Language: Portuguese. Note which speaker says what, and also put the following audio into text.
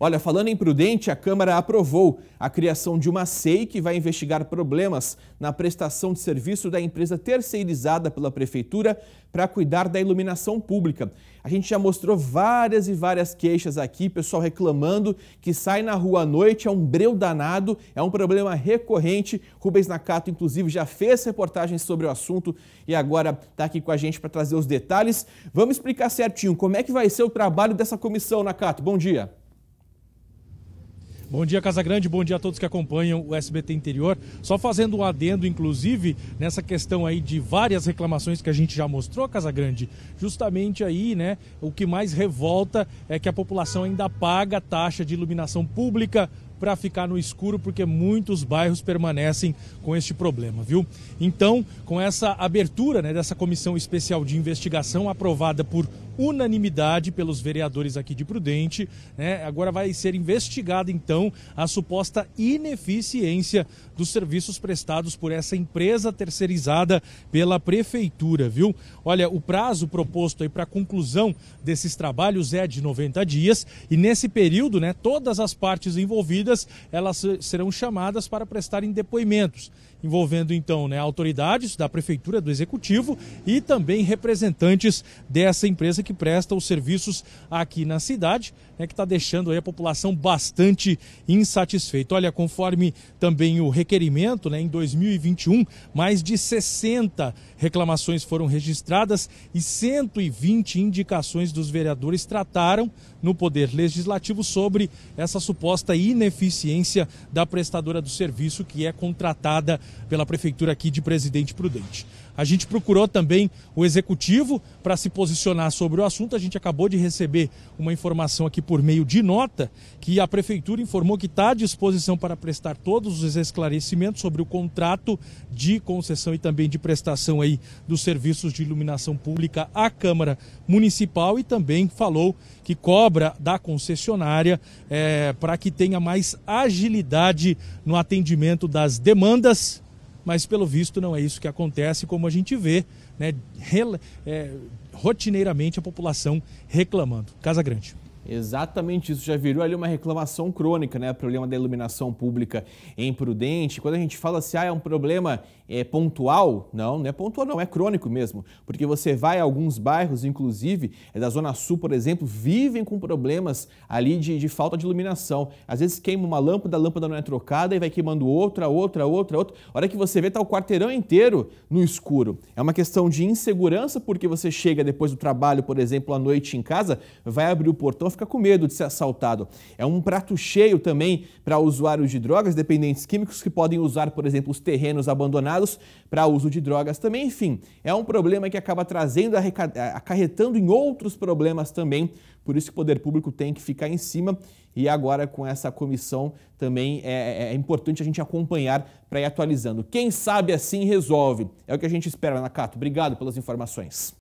Speaker 1: Olha, falando em prudente, a Câmara aprovou a criação de uma SEI que vai investigar problemas na prestação de serviço da empresa terceirizada pela Prefeitura para cuidar da iluminação pública. A gente já mostrou várias e várias queixas aqui, pessoal reclamando que sai na rua à noite, é um breu danado, é um problema recorrente. Rubens Nakato, inclusive, já fez reportagens sobre o assunto e agora está aqui com a gente para trazer os detalhes. Vamos explicar certinho como é que vai ser o trabalho dessa comissão, Nakato. Bom dia.
Speaker 2: Bom dia, Casa Grande, Bom dia a todos que acompanham o SBT Interior. Só fazendo um adendo, inclusive, nessa questão aí de várias reclamações que a gente já mostrou, Casa Grande, Justamente aí, né, o que mais revolta é que a população ainda paga taxa de iluminação pública para ficar no escuro, porque muitos bairros permanecem com este problema, viu? Então, com essa abertura né, dessa comissão especial de investigação aprovada por unanimidade pelos vereadores aqui de Prudente, né, agora vai ser investigada então a suposta ineficiência dos serviços prestados por essa empresa terceirizada pela prefeitura, viu? Olha, o prazo proposto aí para conclusão desses trabalhos é de 90 dias e nesse período, né, todas as partes envolvidas ouvidas, elas serão chamadas para prestarem depoimentos envolvendo então né, autoridades da prefeitura, do executivo e também representantes dessa empresa que presta os serviços aqui na cidade, né, que está deixando a população bastante insatisfeita. Olha, conforme também o requerimento, né, em 2021, mais de 60 reclamações foram registradas e 120 indicações dos vereadores trataram no Poder Legislativo sobre essa suposta ineficiência da prestadora do serviço que é contratada pela Prefeitura aqui de Presidente Prudente. A gente procurou também o executivo para se posicionar sobre o assunto. A gente acabou de receber uma informação aqui por meio de nota que a prefeitura informou que está à disposição para prestar todos os esclarecimentos sobre o contrato de concessão e também de prestação aí dos serviços de iluminação pública à Câmara Municipal e também falou que cobra da concessionária é, eh, para que tenha mais agilidade no atendimento das demandas mas pelo visto não é isso que acontece, como a gente vê né, é, rotineiramente a população reclamando. Casa Grande.
Speaker 1: Exatamente isso, já virou ali uma reclamação crônica, né? O problema da iluminação pública é imprudente. Quando a gente fala assim, ah, é um problema é, pontual, não, não é pontual, não, é crônico mesmo. Porque você vai a alguns bairros, inclusive, é da Zona Sul, por exemplo, vivem com problemas ali de, de falta de iluminação. Às vezes queima uma lâmpada, a lâmpada não é trocada e vai queimando outra, outra, outra, outra. A hora que você vê, tá o quarteirão inteiro no escuro. É uma questão de insegurança, porque você chega depois do trabalho, por exemplo, à noite em casa, vai abrir o portão, fica fica com medo de ser assaltado. É um prato cheio também para usuários de drogas, dependentes químicos que podem usar, por exemplo, os terrenos abandonados para uso de drogas também. Enfim, é um problema que acaba trazendo, eh, acarretando em outros problemas também. Por isso que o poder público tem que ficar em cima e agora com essa comissão também é, é, é importante a gente acompanhar para ir atualizando. Quem sabe assim resolve. É o que a gente espera, Nakato. Obrigado pelas informações.